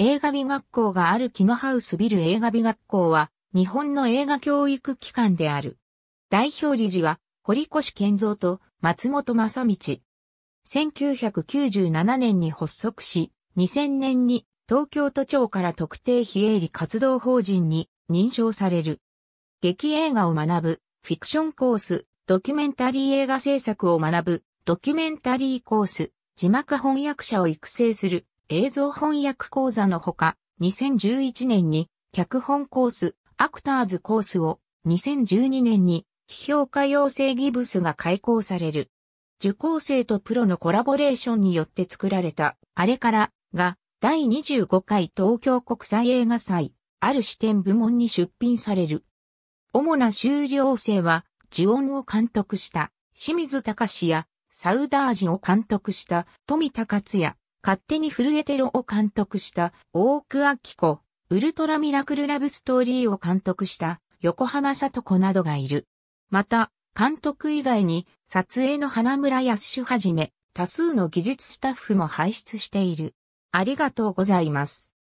映画美学校がある木のハウスビル映画美学校は日本の映画教育機関である。代表理事は堀越健三と松本正道。1997年に発足し、2000年に東京都庁から特定非営利活動法人に認証される。劇映画を学ぶフィクションコース、ドキュメンタリー映画制作を学ぶドキュメンタリーコース、字幕翻訳者を育成する映像翻訳講座のほか、2011年に脚本コース、アクターズコースを、2012年に批評家養成ギブスが開講される。受講生とプロのコラボレーションによって作られた、あれからが、第25回東京国際映画祭、ある視点部門に出品される。主な修了生は、呪音を監督した、清水隆や、サウダージを監督した、富田克也、勝手に震えてろを監督した大奥明子、ウルトラミラクルラブストーリーを監督した横浜里子などがいる。また、監督以外に撮影の花村康はじめ多数の技術スタッフも輩出している。ありがとうございます。